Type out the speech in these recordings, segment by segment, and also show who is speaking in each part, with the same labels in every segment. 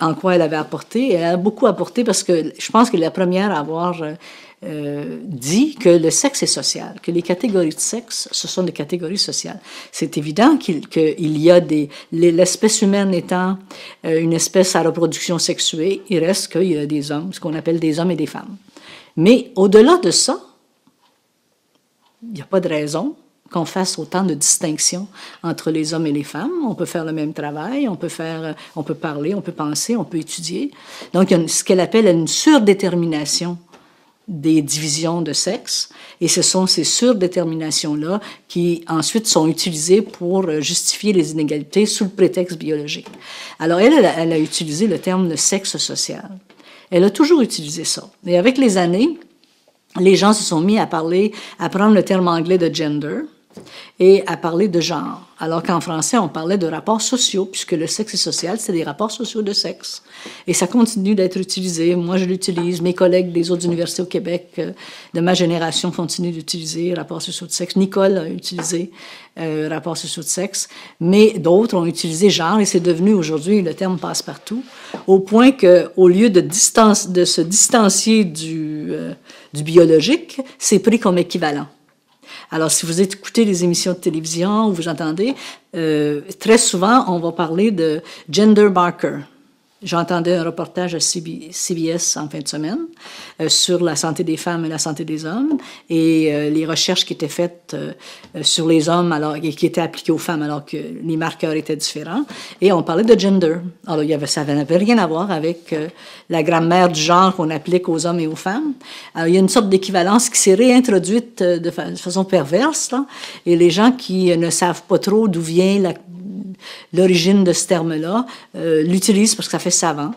Speaker 1: en quoi elle avait apporté. Elle a beaucoup apporté parce que je pense qu'elle est la première à avoir euh, euh, dit que le sexe est social, que les catégories de sexe, ce sont des catégories sociales. C'est évident qu'il y a des... L'espèce humaine étant euh, une espèce à reproduction sexuée, il reste qu'il y a des hommes, ce qu'on appelle des hommes et des femmes. Mais au-delà de ça, il n'y a pas de raison qu'on fasse autant de distinctions entre les hommes et les femmes. On peut faire le même travail, on peut faire, euh, on peut parler, on peut penser, on peut étudier. Donc, il y a ce qu'elle appelle une surdétermination des divisions de sexe. Et ce sont ces surdéterminations-là qui ensuite sont utilisées pour euh, justifier les inégalités sous le prétexte biologique. Alors, elle, elle a, elle a utilisé le terme de sexe social. Elle a toujours utilisé ça. Et avec les années, les gens se sont mis à parler, à prendre le terme anglais de gender et à parler de genre, alors qu'en français, on parlait de rapports sociaux, puisque le sexe est social, c'est des rapports sociaux de sexe. Et ça continue d'être utilisé. Moi, je l'utilise. Mes collègues des autres universités au Québec euh, de ma génération continuent d'utiliser rapports sociaux de sexe. Nicole a utilisé euh, rapports sociaux de sexe, mais d'autres ont utilisé genre, et c'est devenu aujourd'hui, le terme passe partout, au point que au lieu de, distance, de se distancier euh, du biologique, c'est pris comme équivalent. Alors, si vous écoutez les émissions de télévision ou vous entendez, euh, très souvent, on va parler de gender marker. J'entendais un reportage à CBS en fin de semaine euh, sur la santé des femmes et la santé des hommes et euh, les recherches qui étaient faites euh, sur les hommes alors, et qui étaient appliquées aux femmes alors que les marqueurs étaient différents. Et on parlait de gender. Alors, il y avait, ça n'avait rien à voir avec la grammaire du genre qu'on applique aux hommes et aux femmes. Alors, il y a une sorte d'équivalence qui s'est réintroduite de, façon perverse et les gens qui ne savent pas trop d'où vient la l'origine de ce terme-là, euh, l'utilise parce que ça fait savant.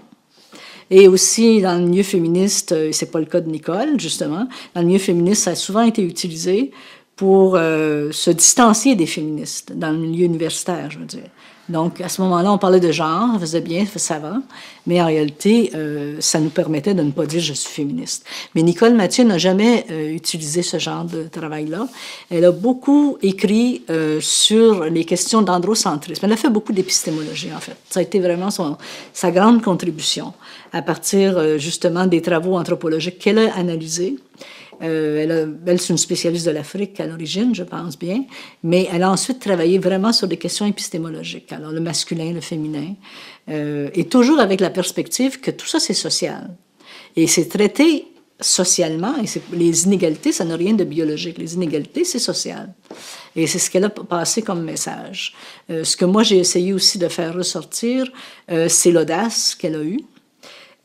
Speaker 1: Et aussi, dans le milieu féministe, euh, c'est pas le cas de Nicole, justement, dans le milieu féministe, ça a souvent été utilisé pour euh, se distancier des féministes dans le milieu universitaire, je veux dire. Donc, à ce moment-là, on parlait de genre, on faisait bien, ça va, mais en réalité, euh, ça nous permettait de ne pas dire je suis féministe. Mais Nicole Mathieu n'a jamais euh, utilisé ce genre de travail-là. Elle a beaucoup écrit sur les questions d'androcentrisme. Elle a fait beaucoup d'épistémologie, en fait. Ça a été vraiment son, sa grande contribution à partir justement des travaux anthropologiques qu'elle a analysés. Euh, elle, est une spécialiste de l'Afrique à l'origine, je pense bien, mais elle a ensuite travaillé vraiment sur des questions épistémologiques, alors le masculin, le féminin, euh, et toujours avec la perspective que tout ça, c'est social. Et c'est traité socialement, et les inégalités, ça n'a rien de biologique. Les inégalités, c'est social. Et c'est ce qu'elle a passé comme message. Euh, ce que moi, j'ai essayé aussi de faire ressortir, c'est l'audace qu'elle a eue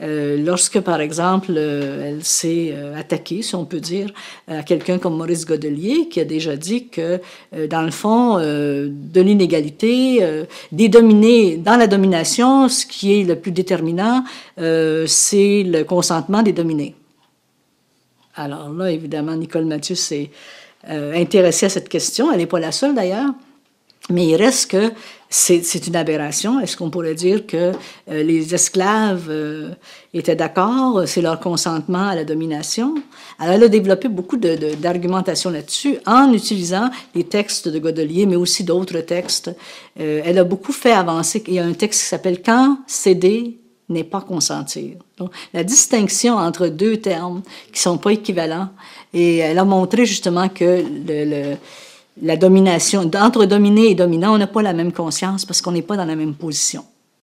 Speaker 1: euh, lorsque, par exemple, euh, elle s'est euh, attaquée, si on peut dire, à quelqu'un comme Maurice Godelier, qui a déjà dit que, dans le fond, de l'inégalité, des dominés, dans la domination, ce qui est le plus déterminant, c'est le consentement des dominés. Alors là, évidemment, Nicole Mathieu s'est intéressée à cette question. Elle n'est pas la seule, d'ailleurs. Mais il reste que c'est une aberration. Est-ce qu'on pourrait dire que euh, les esclaves euh, étaient d'accord, c'est leur consentement à la domination? Alors, elle a développé beaucoup d'argumentations de, là-dessus en utilisant les textes de Godelier, mais aussi d'autres textes. Euh, elle a beaucoup fait avancer. Il y a un texte qui s'appelle Quand céder n'est pas consentir. Donc, la distinction entre deux termes qui sont pas équivalents. Et elle a montré justement que le, le la domination, entre dominé et dominant, on n'a pas la même conscience parce qu'on n'est pas dans la même position.